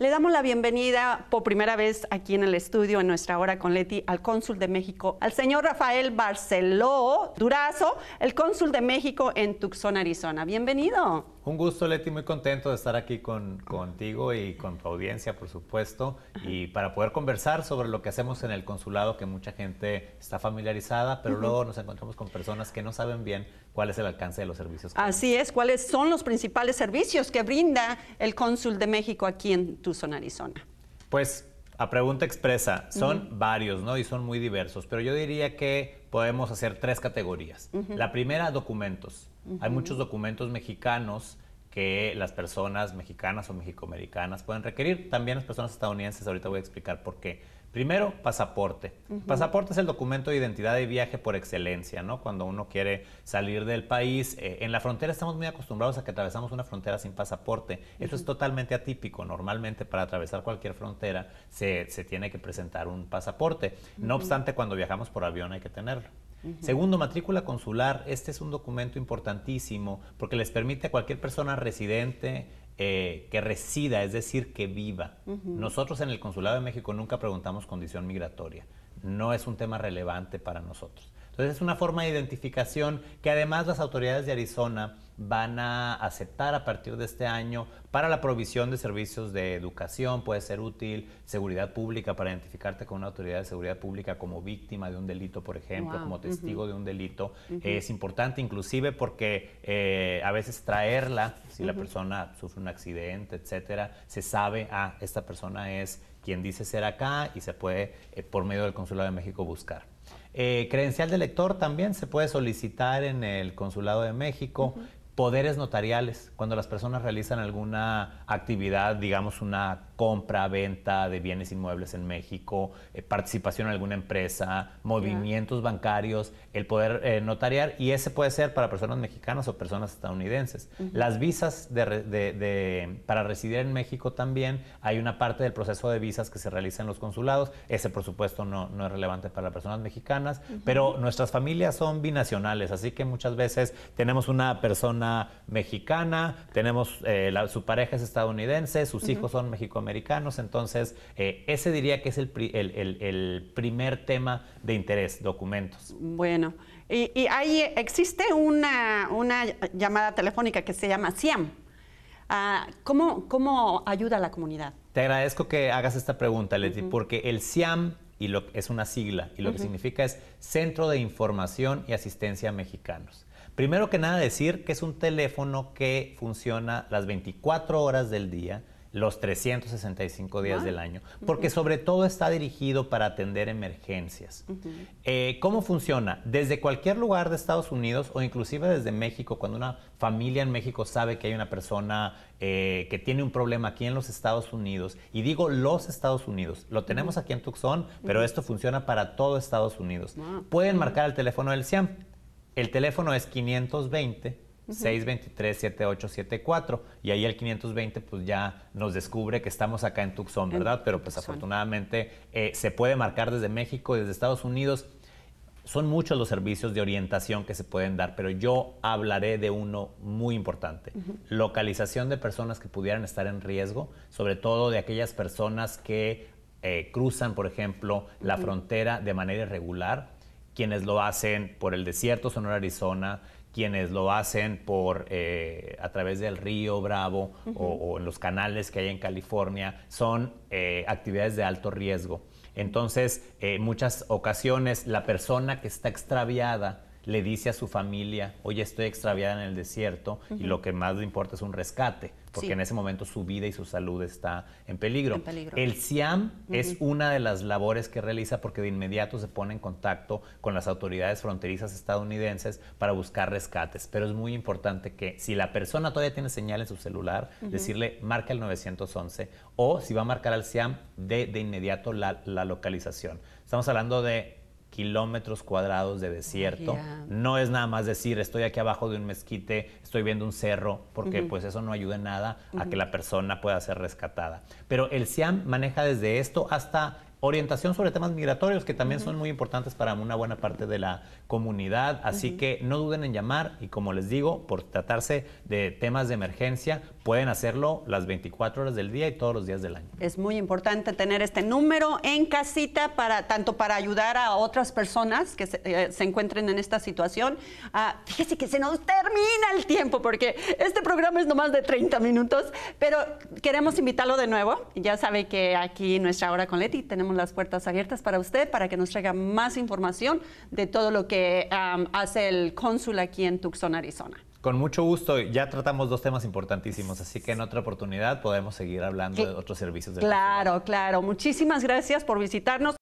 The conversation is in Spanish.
Le damos la bienvenida por primera vez aquí en el estudio, en nuestra hora con Leti, al cónsul de México, al señor Rafael Barceló Durazo, el cónsul de México en Tucson, Arizona. Bienvenido. Un gusto, Leti, muy contento de estar aquí con, contigo y con tu audiencia, por supuesto, y para poder conversar sobre lo que hacemos en el consulado, que mucha gente está familiarizada, pero luego nos encontramos con personas que no saben bien cuál es el alcance de los servicios. Así es, cuáles son los principales servicios que brinda el cónsul de México aquí en Tucson en Arizona? Pues a pregunta expresa, son varios, ¿no? Y son muy diversos, pero yo diría que podemos hacer tres categorías. La primera, documentos. Hay muchos documentos mexicanos que las personas mexicanas o mexicoamericanas pueden requerir. También las personas estadounidenses, ahorita voy a explicar por qué. Primero, pasaporte. Pasaporte es el documento de identidad de viaje por excelencia, ¿no? Cuando uno quiere salir del país. Eh, en la frontera estamos muy acostumbrados a que atravesamos una frontera sin pasaporte. Eso es totalmente atípico. Normalmente para atravesar cualquier frontera se, tiene que presentar un pasaporte. No obstante, cuando viajamos por avión hay que tenerlo. Segundo, matrícula consular. Este es un documento importantísimo porque les permite a cualquier persona residente eh, que resida, es decir, que viva. Nosotros en el Consulado de México nunca preguntamos condición migratoria. No es un tema relevante para nosotros. Entonces es una forma de identificación que además las autoridades de Arizona van a aceptar a partir de este año para la provisión de servicios de educación, puede ser útil, seguridad pública, para identificarte con una autoridad de seguridad pública como víctima de un delito, por ejemplo, como testigo de un delito, es importante inclusive porque eh, a veces traerla, si la persona sufre un accidente, etcétera, se sabe, ah, esta persona es quien dice ser acá y se puede, eh, por medio del Consulado de México, buscar. Eh, credencial de lector también se puede solicitar en el Consulado de México poderes notariales, cuando las personas realizan alguna actividad, digamos una compra, venta de bienes inmuebles en México, eh, participación en alguna empresa, movimientos bancarios, el poder eh, notarial, y ese puede ser para personas mexicanas o personas estadounidenses. Las visas de, para residir en México también, hay una parte del proceso de visas que se realiza en los consulados, ese por supuesto no, no es relevante para las personas mexicanas, pero nuestras familias son binacionales, así que muchas veces tenemos una persona mexicana, tenemos, eh, su pareja es estadounidense, sus hijos son mexicoamericanos, entonces eh, ese diría que es el, primer tema de interés, documentos. Bueno, y, ahí existe una, una, llamada telefónica que se llama SIAM. Ah, ¿cómo, ayuda a la comunidad? Te agradezco que hagas esta pregunta, Leti, porque el SIAM y es una sigla y lo que significa es Centro de Información y Asistencia a Mexicanos. Primero que nada decir que es un teléfono que funciona las 24 horas del día, los 365 días del año, porque sobre todo está dirigido para atender emergencias. Eh, ¿Cómo funciona? Desde cualquier lugar de Estados Unidos o inclusive desde México, cuando una familia en México sabe que hay una persona eh, que tiene un problema aquí en los Estados Unidos, y digo los Estados Unidos, lo tenemos aquí en Tucson, pero esto funciona para todo Estados Unidos. Pueden marcar el teléfono del Ciam. El teléfono es 520 623-7874 y ahí el 520 pues ya nos descubre que estamos acá en Tucson, ¿verdad? Pero pues afortunadamente eh, se puede marcar desde México, y desde Estados Unidos. Son muchos los servicios de orientación que se pueden dar, pero yo hablaré de uno muy importante. Localización de personas que pudieran estar en riesgo, sobre todo de aquellas personas que eh, cruzan, por ejemplo, la frontera de manera irregular quienes lo hacen por el desierto Sonora, Arizona, quienes lo hacen por eh, a través del río Bravo o, en los canales que hay en California, son eh, actividades de alto riesgo. Entonces, en eh, muchas ocasiones la persona que está extraviada le dice a su familia, oye, estoy extraviada en el desierto y lo que más le importa es un rescate, porque en ese momento su vida y su salud está en peligro. El SIAM es una de las labores que realiza porque de inmediato se pone en contacto con las autoridades fronterizas estadounidenses para buscar rescates, pero es muy importante que si la persona todavía tiene señal en su celular, decirle marca el 911 o si va a marcar al SIAM, de, de inmediato la localización. Estamos hablando de kilómetros cuadrados de desierto. No es nada más decir, estoy aquí abajo de un mezquite, estoy viendo un cerro, porque pues eso no ayuda en nada a que la persona pueda ser rescatada. Pero el SIAM maneja desde esto hasta orientación sobre temas migratorios que también son muy importantes para una buena parte de la comunidad. Así que no duden en llamar y como les digo, por tratarse de temas de emergencia, pueden hacerlo las 24 horas del día y todos los días del año. Es muy importante tener este número en casita para tanto para ayudar a otras personas que se, eh, encuentren en esta situación. Ah, fíjese que se nos termina el tiempo porque este programa es no más de 30 minutos, pero queremos invitarlo de nuevo. Ya sabe que aquí nuestra hora con Leti tenemos las puertas abiertas para usted, para que nos traiga más información de todo lo que hace el cónsul aquí en Tucson, Arizona. Con mucho gusto, ya tratamos dos temas importantísimos, así que en otra oportunidad podemos seguir hablando de otros servicios. claro, claro. Muchísimas gracias por visitarnos.